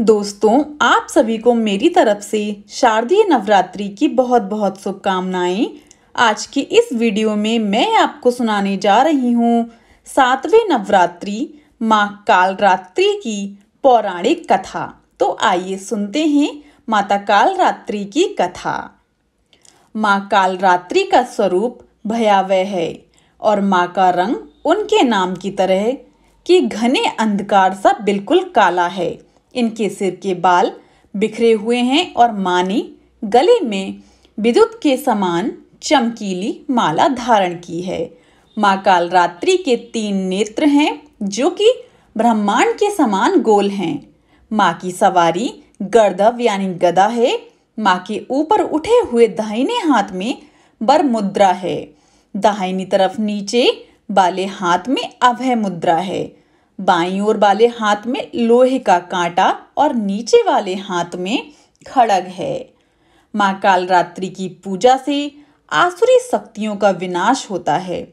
दोस्तों आप सभी को मेरी तरफ से शारदीय नवरात्रि की बहुत बहुत शुभकामनाएं आज की इस वीडियो में मैं आपको सुनाने जा रही हूँ सातवें नवरात्रि माँ कालरात्रि की पौराणिक कथा तो आइए सुनते हैं माता कालरात्रि की कथा माँ कालरात्रि का स्वरूप भयावह है और माँ का रंग उनके नाम की तरह कि घने अंधकार सा बिल्कुल काला है इनके सिर के बाल बिखरे हुए हैं और माने गले में विद्युत के समान चमकीली माला धारण की है माँ कालरात्रि के तीन नेत्र हैं जो कि ब्रह्मांड के समान गोल हैं माँ की सवारी गर्दव यानी गदा है माँ के ऊपर उठे हुए दाहिने हाथ में बर मुद्रा है दाहिनी तरफ नीचे वाले हाथ में अभय मुद्रा है बाई ओर वाले हाथ में लोहे का कांटा और नीचे वाले हाथ में खड़ग है माँ कालरात्रि की पूजा से आसुरी शक्तियों का विनाश होता है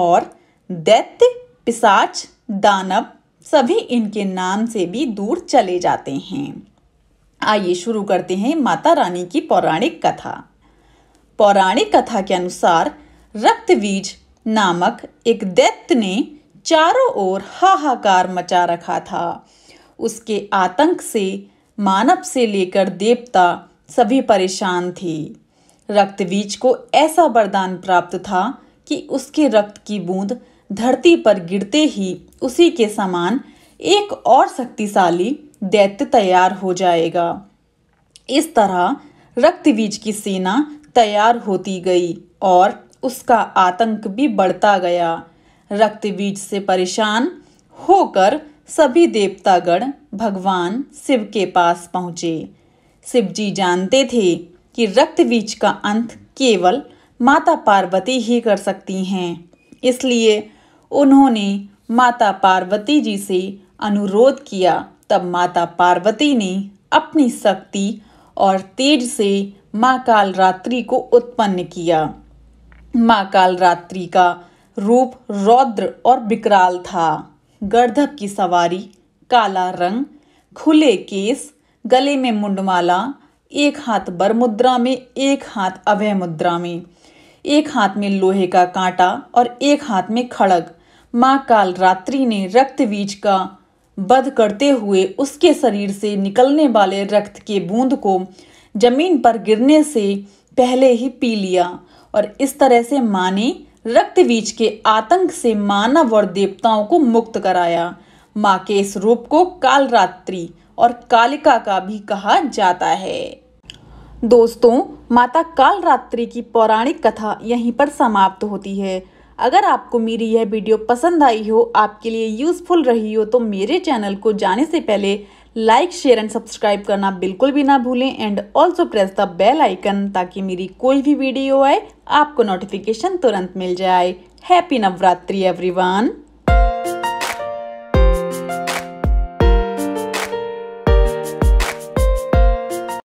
और दैत्य पिसाच दानव सभी इनके नाम से भी दूर चले जाते हैं आइए शुरू करते हैं माता रानी की पौराणिक कथा पौराणिक कथा के अनुसार रक्तवीज नामक एक दैत्य ने चारों ओर हाहाकार मचा रखा था उसके आतंक से मानव से लेकर देवता सभी परेशान थे रक्तबीज को ऐसा वरदान प्राप्त था कि उसके रक्त की बूंद धरती पर गिरते ही उसी के समान एक और शक्तिशाली दैत्य तैयार हो जाएगा इस तरह रक्तबीज की सेना तैयार होती गई और उसका आतंक भी बढ़ता गया रक्त बीज से परेशान होकर सभी देवतागण भगवान शिव के पास पहुंचे शिव जी जानते थे कि रक्त बीज का अंत केवल माता पार्वती ही कर सकती हैं इसलिए उन्होंने माता पार्वती जी से अनुरोध किया तब माता पार्वती ने अपनी शक्ति और तेज से माँ कालरात्रि को उत्पन्न किया माँ कालरात्रि का रूप रौद्र और विकराल था गर्दभ की सवारी काला रंग खुले केस गले में मुंडमाला एक हाथ बर मुद्रा में एक हाथ अभय मुद्रा में एक हाथ में लोहे का कांटा और एक हाथ में खड़ग माँ काल रात्रि ने रक्त बीज का बध करते हुए उसके शरीर से निकलने वाले रक्त के बूंद को जमीन पर गिरने से पहले ही पी लिया और इस तरह से माँ ने रक्त बीज के आतंक से मानव और देवताओं को मुक्त कराया माँ के इस रूप को कालरात्रि और कालिका का भी कहा जाता है दोस्तों माता कालरात्रि की पौराणिक कथा यहीं पर समाप्त होती है अगर आपको मेरी यह वीडियो पसंद आई हो आपके लिए यूज़फुल रही हो तो मेरे चैनल को जाने से पहले लाइक शेयर एंड सब्सक्राइब करना बिल्कुल भी ना भूलें and also press the bell icon ताकि मेरी कोई भी वीडियो आए आपको नोटिफिकेशन तुरंत मिल जाए हैप्पी नवरात्रि एवरीवन